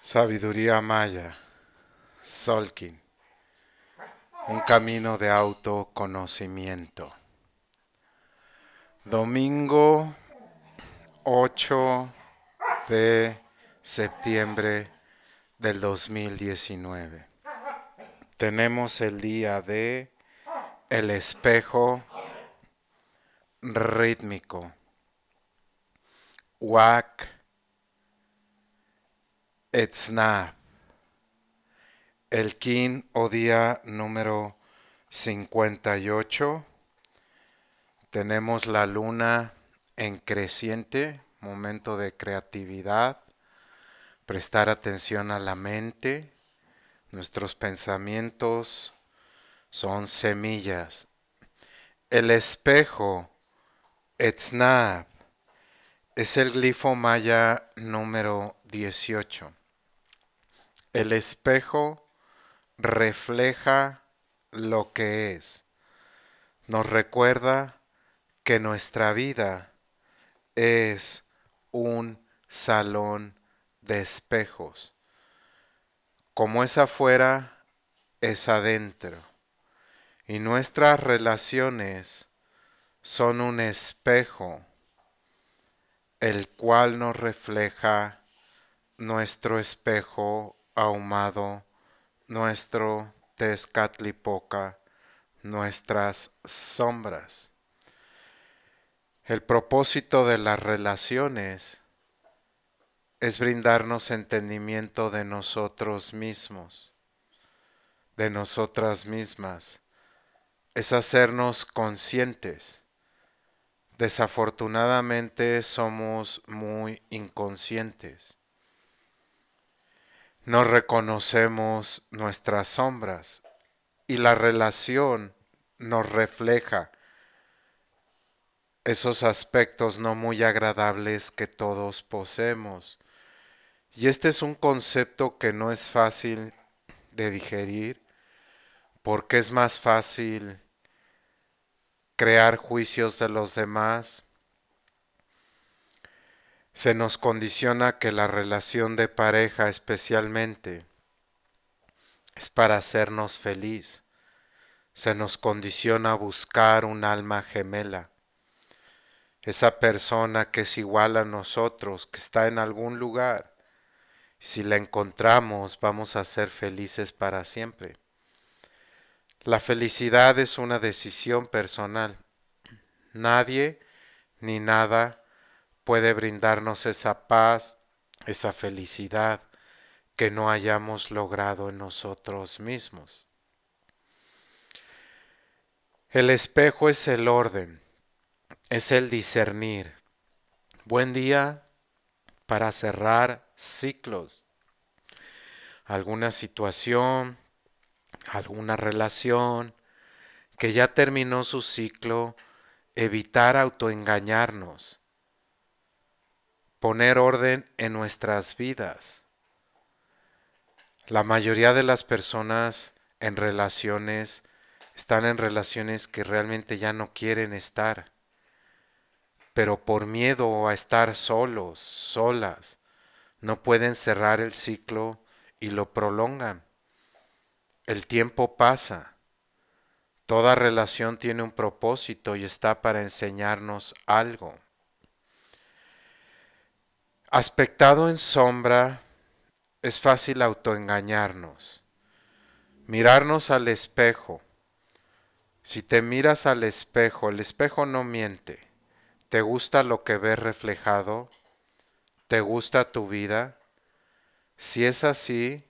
Sabiduría Maya, Solkin, un camino de autoconocimiento. Domingo 8 de septiembre del 2019. Tenemos el día de el espejo rítmico WAK. Etzna. El Kin o día número 58. Tenemos la luna en creciente, momento de creatividad, prestar atención a la mente. Nuestros pensamientos son semillas. El espejo, Etzna es el glifo maya número 18. El espejo refleja lo que es. Nos recuerda que nuestra vida es un salón de espejos. Como es afuera, es adentro. Y nuestras relaciones son un espejo el cual nos refleja nuestro espejo ahumado, nuestro tezcatlipoca, nuestras sombras. El propósito de las relaciones es brindarnos entendimiento de nosotros mismos, de nosotras mismas, es hacernos conscientes Desafortunadamente somos muy inconscientes. No reconocemos nuestras sombras y la relación nos refleja esos aspectos no muy agradables que todos poseemos. Y este es un concepto que no es fácil de digerir porque es más fácil crear juicios de los demás. Se nos condiciona que la relación de pareja especialmente es para hacernos feliz. Se nos condiciona a buscar un alma gemela. Esa persona que es igual a nosotros, que está en algún lugar. Si la encontramos, vamos a ser felices para siempre. La felicidad es una decisión personal. Nadie ni nada puede brindarnos esa paz, esa felicidad que no hayamos logrado en nosotros mismos. El espejo es el orden, es el discernir. Buen día para cerrar ciclos, alguna situación, alguna relación que ya terminó su ciclo, evitar autoengañarnos, poner orden en nuestras vidas. La mayoría de las personas en relaciones están en relaciones que realmente ya no quieren estar, pero por miedo a estar solos, solas, no pueden cerrar el ciclo y lo prolongan. El tiempo pasa. Toda relación tiene un propósito y está para enseñarnos algo. Aspectado en sombra, es fácil autoengañarnos, mirarnos al espejo. Si te miras al espejo, el espejo no miente. ¿Te gusta lo que ves reflejado? ¿Te gusta tu vida? Si es así,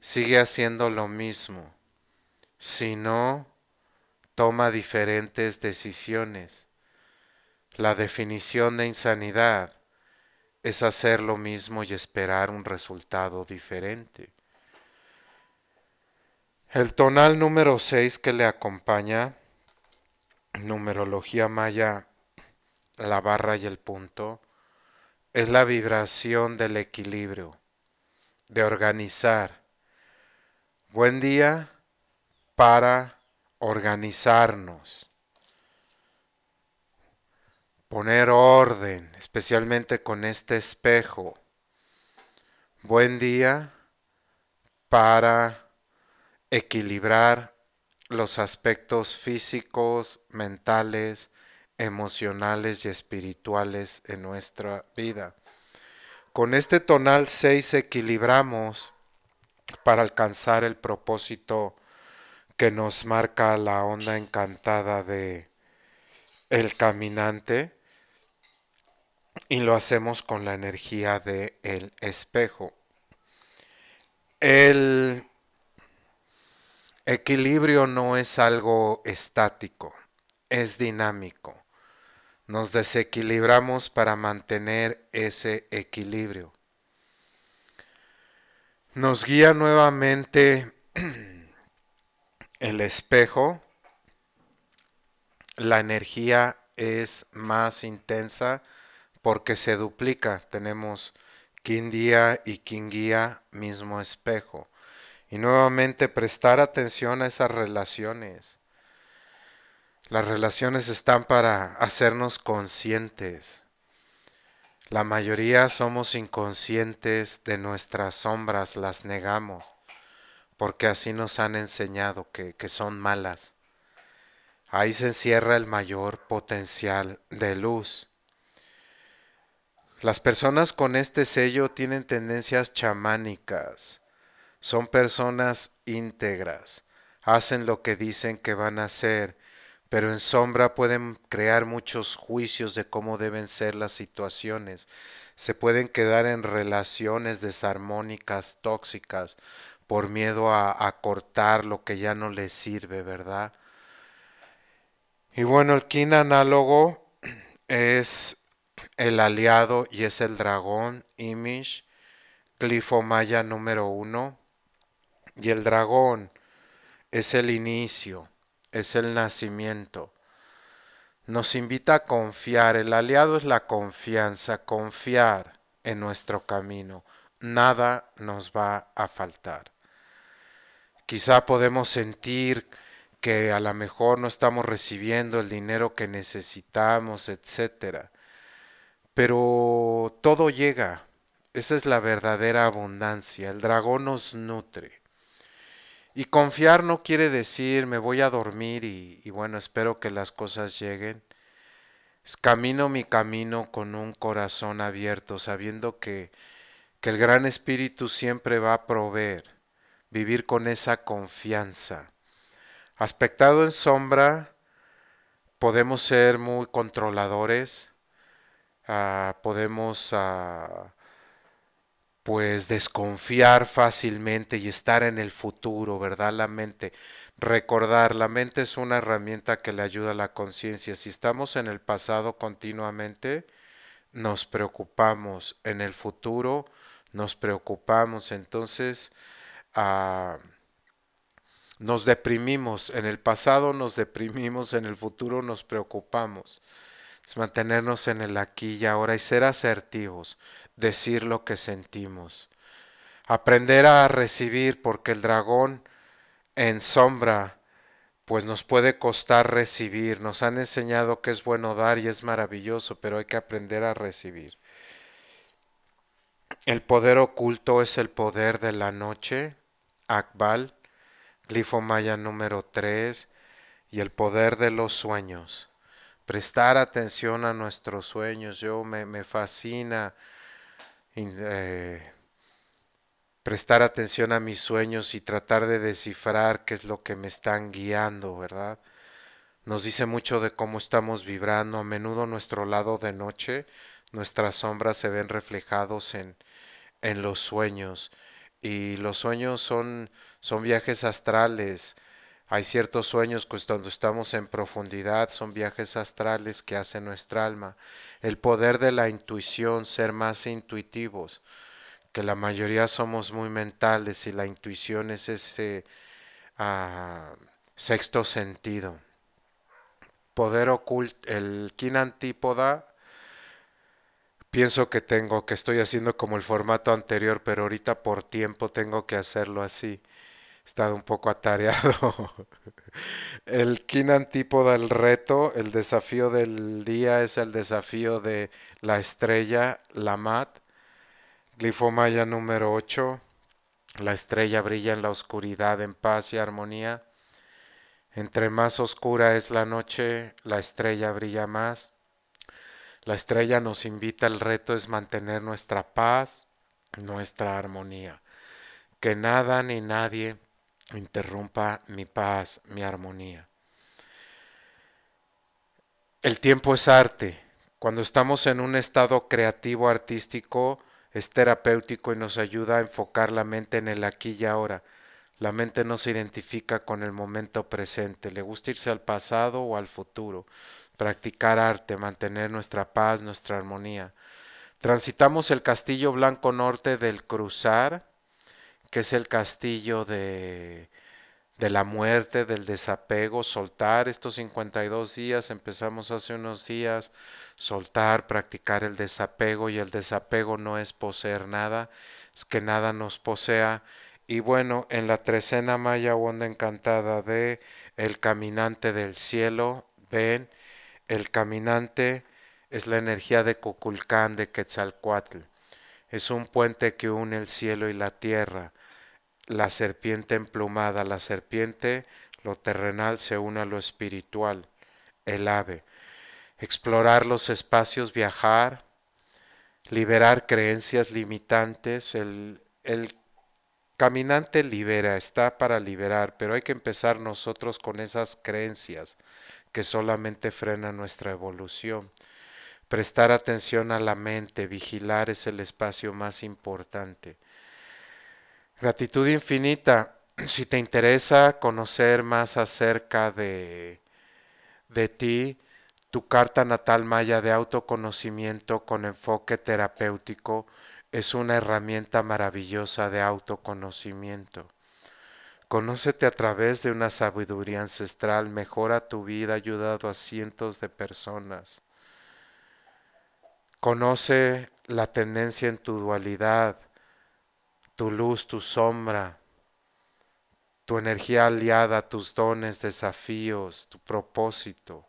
sigue haciendo lo mismo, Si no. toma diferentes decisiones. La definición de insanidad es hacer lo mismo y esperar un resultado diferente. El tonal número 6 que le acompaña, numerología maya, la barra y el punto, es la vibración del equilibrio, de organizar, buen día para organizarnos, poner orden, especialmente con este espejo. Buen día para equilibrar los aspectos físicos, mentales, emocionales y espirituales en nuestra vida. Con este tonal 6 equilibramos para alcanzar el propósito que nos marca la onda encantada de El Caminante y lo hacemos con la energía de el espejo. El equilibrio no es algo estático, es dinámico. Nos desequilibramos para mantener ese equilibrio. Nos guía nuevamente el espejo. La energía es más intensa porque se duplica. Tenemos quien día y quien guía mismo espejo. Y nuevamente prestar atención a esas relaciones. Las relaciones están para hacernos conscientes. La mayoría somos inconscientes de nuestras sombras, las negamos, porque así nos han enseñado que, son malas. Ahí se encierra el mayor potencial de luz. Las personas con este sello tienen tendencias chamánicas, son personas íntegras, hacen lo que dicen que van a hacer pero en sombra pueden crear muchos juicios de cómo deben ser las situaciones. Se pueden quedar en relaciones desarmónicas, tóxicas, por miedo a, cortar lo que ya no les sirve, ¿verdad? Y bueno, el kin análogo es el aliado y es el dragón, Imish, Clifo Maya número uno. Y el dragón es el inicio es el nacimiento. Nos invita a confiar, el aliado es la confianza, confiar en nuestro camino. Nada nos va a faltar. Quizá podemos sentir que a lo mejor no estamos recibiendo el dinero que necesitamos, etcétera. Pero todo llega. Esa es la verdadera abundancia. El dragón nos nutre. Y confiar no quiere decir me voy a dormir y, bueno, espero que las cosas lleguen. Camino mi camino con un corazón abierto, sabiendo que, que el Gran Espíritu siempre va a proveer. Vivir con esa confianza. Aspectado en sombra, podemos ser muy controladores, ah, podemos ah, pues desconfiar fácilmente y estar en el futuro, ¿verdad? La mente. Recordar, la mente es una herramienta que le ayuda a la conciencia. Si estamos en el pasado continuamente, nos preocupamos. En el futuro, nos preocupamos. Entonces, ah, nos deprimimos. En el pasado nos deprimimos, en el futuro nos preocupamos. Es mantenernos en el aquí y ahora y ser asertivos decir lo que sentimos. Aprender a recibir porque el dragón en sombra pues nos puede costar recibir. Nos han enseñado que es bueno dar y es maravilloso, pero hay que aprender a recibir. El poder oculto es el poder de la noche, Akbal, glifo maya número 3, y el poder de los sueños. Prestar atención a nuestros sueños, yo me, me fascina eh, prestar atención a mis sueños y tratar de descifrar qué es lo que me están guiando, ¿verdad? Nos dice mucho de cómo estamos vibrando. A menudo nuestro lado de noche, nuestras sombras se ven reflejados en, en los sueños. Y los sueños son, son viajes astrales, hay ciertos sueños que pues, cuando estamos en profundidad son viajes astrales que hace nuestra alma. El poder de la intuición, ser más intuitivos, que la mayoría somos muy mentales y la intuición es ese ah, sexto sentido. Poder oculto, el kin antípoda pienso que tengo, que estoy haciendo como el formato anterior, pero ahorita por tiempo tengo que hacerlo así estado un poco atareado. el kin antípoda, el reto, el desafío del día es el desafío de la estrella, la mat. Glifomaya número 8. La estrella brilla en la oscuridad, en paz y armonía. Entre más oscura es la noche, la estrella brilla más. La estrella nos invita, el reto es mantener nuestra paz, nuestra armonía. Que nada ni nadie interrumpa mi paz, mi armonía. El tiempo es arte. Cuando estamos en un estado creativo, artístico, es terapéutico y nos ayuda a enfocar la mente en el aquí y ahora. La mente no se identifica con el momento presente, le gusta irse al pasado o al futuro, practicar arte, mantener nuestra paz, nuestra armonía. Transitamos el Castillo Blanco Norte del Cruzar, que es el castillo de, de la muerte, del desapego, soltar estos 52 días, empezamos hace unos días, soltar, practicar el desapego y el desapego no es poseer nada, es que nada nos posea. Y bueno, en la trecena maya onda encantada de El caminante del cielo, ven, el caminante es la energía de Cuculcán, de Quetzalcoatl. Es un puente que une el cielo y la tierra la serpiente emplumada, la serpiente, lo terrenal se une a lo espiritual, el ave. Explorar los espacios, viajar, liberar creencias limitantes. El, el caminante libera, está para liberar, pero hay que empezar nosotros con esas creencias que solamente frenan nuestra evolución. Prestar atención a la mente, vigilar es el espacio más importante Gratitud infinita. Si te interesa conocer más acerca de, de ti, tu carta natal maya de autoconocimiento con enfoque terapéutico es una herramienta maravillosa de autoconocimiento. Conócete a través de una sabiduría ancestral, mejora tu vida, ha ayudado a cientos de personas. Conoce la tendencia en tu dualidad, tu luz, tu sombra, tu energía aliada, tus dones, desafíos, tu propósito.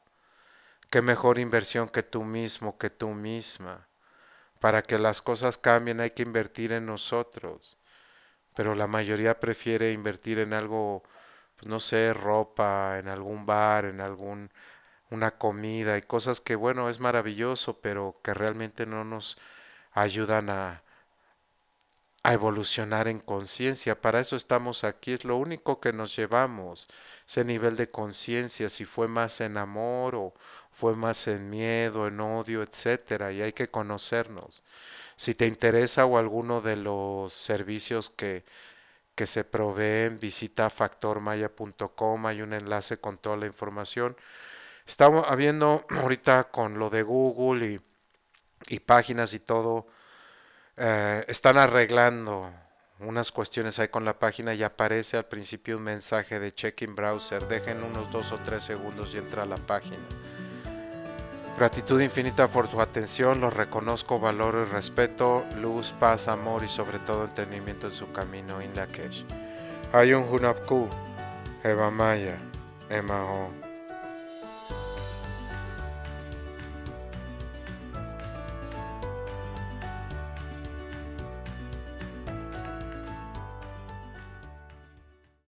Qué mejor inversión que tú mismo, que tú misma. Para que las cosas cambien hay que invertir en nosotros. Pero la mayoría prefiere invertir en algo, pues, no sé, ropa, en algún bar, en algún una comida y cosas que bueno, es maravilloso, pero que realmente no nos ayudan a, a evolucionar en conciencia. Para eso estamos aquí, es lo único que nos llevamos, ese nivel de conciencia, si fue más en amor o fue más en miedo, en odio, etcétera, y hay que conocernos. Si te interesa o alguno de los servicios que, que se proveen, visita factormaya.com, hay un enlace con toda la información. Estamos habiendo ahorita con lo de Google y, y páginas y todo, eh, están arreglando unas cuestiones ahí con la página y aparece al principio un mensaje de check-in browser. Dejen unos dos o tres segundos y entra a la página. Gratitud infinita por su atención, los reconozco, valoro y respeto, luz, paz, amor y sobre todo entendimiento en su camino, Hay un Hunapku, Eva Maya, Emma